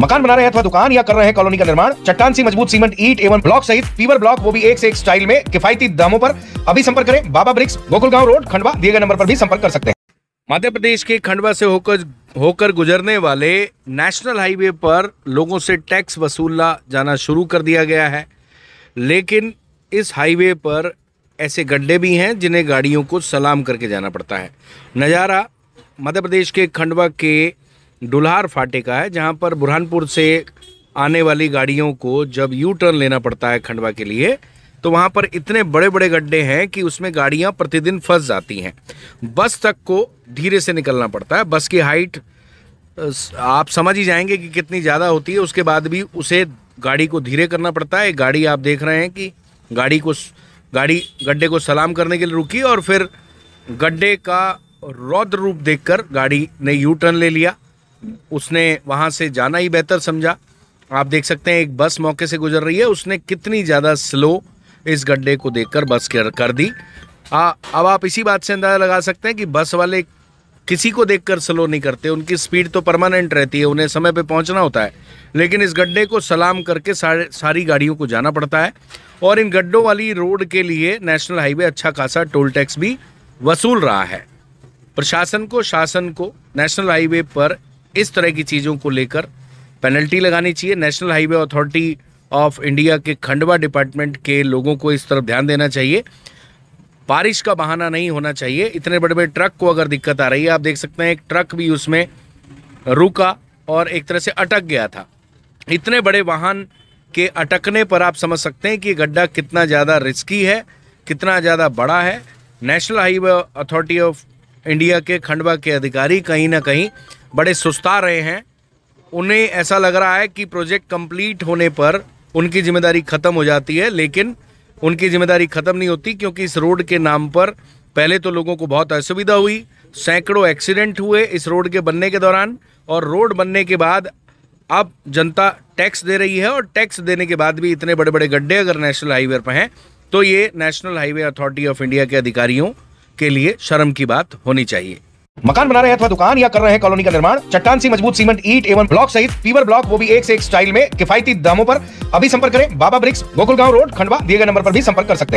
मकान बना रहे हैं अथवा दुकान या कर रहे हैं कॉलोनी का निर्माण चट्टान सी मजबूत सीमेंट ईट एवं ब्लॉक सहित फीवर ब्लॉक वो भी एक से एक स्टाइल में किफायती दामों पर अभी संपर्क करें बाबा ब्रिक्स गोकुलगांव रोड खंडवा दिए गए नंबर पर भी संपर्क कर सकते हैं मध्य प्रदेश के खंडवा से होकर होकर गुजरने वाले नेशनल हाईवे पर लोगों से टैक्स वसूलना जाना शुरू कर दिया गया है लेकिन इस हाईवे पर ऐसे गड्ढे भी हैं जिन्हें गाड़ियों को सलाम करके जाना पड़ता है नज़ारा मध्य प्रदेश के खंडवा के डुल्हार फाटे का है जहाँ पर बुरहानपुर से आने वाली गाड़ियों को जब यू टर्न लेना पड़ता है खंडवा के लिए तो वहाँ पर इतने बड़े बड़े गड्ढे हैं कि उसमें गाड़ियाँ प्रतिदिन फंस जाती हैं बस तक को धीरे से निकलना पड़ता है बस की हाइट आप समझ ही जाएंगे कि कितनी ज़्यादा होती है उसके बाद भी उसे गाड़ी को धीरे करना पड़ता है गाड़ी आप देख रहे हैं कि गाड़ी को गाड़ी गड्ढे को सलाम करने के लिए रुकी और फिर गड्ढे का रौद्र रूप देखकर गाड़ी ने यू टर्न ले लिया उसने वहाँ से जाना ही बेहतर समझा आप देख सकते हैं एक बस मौके से गुजर रही है उसने कितनी ज़्यादा स्लो इस गड्ढे को देखकर बस कर, कर दी आ, अब आप इसी बात से अंदाज़ा लगा सकते हैं कि बस वाले किसी को देखकर स्लो नहीं करते उनकी स्पीड तो परमानेंट रहती है उन्हें समय पे पहुंचना होता है लेकिन इस गड्ढे को सलाम करके सारे सारी गाड़ियों को जाना पड़ता है और इन गड्ढों वाली रोड के लिए नेशनल हाईवे अच्छा खासा टोल टैक्स भी वसूल रहा है प्रशासन को शासन को नेशनल हाईवे पर इस तरह की चीज़ों को लेकर पेनल्टी लगानी चाहिए National Highway Authority of India के खंडवा डिपार्टमेंट के लोगों को इस तरफ ध्यान देना चाहिए बारिश का बहाना नहीं होना चाहिए इतने बड़े बड़े ट्रक को अगर दिक्कत आ रही है आप देख सकते हैं एक ट्रक भी उसमें रुका और एक तरह से अटक गया था इतने बड़े वाहन के अटकने पर आप समझ सकते हैं कि गड्ढा कितना ज़्यादा रिस्की है कितना ज़्यादा बड़ा है National Highway Authority of India के खंडवा के अधिकारी कहीं ना कहीं बड़े सुस्ता रहे हैं उन्हें ऐसा लग रहा है कि प्रोजेक्ट कंप्लीट होने पर उनकी जिम्मेदारी ख़त्म हो जाती है लेकिन उनकी जिम्मेदारी ख़त्म नहीं होती क्योंकि इस रोड के नाम पर पहले तो लोगों को बहुत असुविधा हुई सैकड़ों एक्सीडेंट हुए इस रोड के बनने के दौरान और रोड बनने के बाद अब जनता टैक्स दे रही है और टैक्स देने के बाद भी इतने बड़े बड़े गड्ढे अगर नेशनल हाईवे पर हैं तो ये National Highway Authority of India के अधिकारियों के लिए शर्म की बात होनी चाहिए मकान बना रहे हैं अथवा दुकान या कर रहे हैं कॉलोनी का निर्माण चट्टान सी मजबूत सीमेंट ईट एवं ब्लॉक सहित पीवर ब्लॉक वो भी एक से एक स्टाइल में किफायती दामों पर अभी संपर्क करें बाबा ब्रिक्स गोकुल गांव रोड खंडवा दिए गए नंबर पर भी संपर्क कर सकते हैं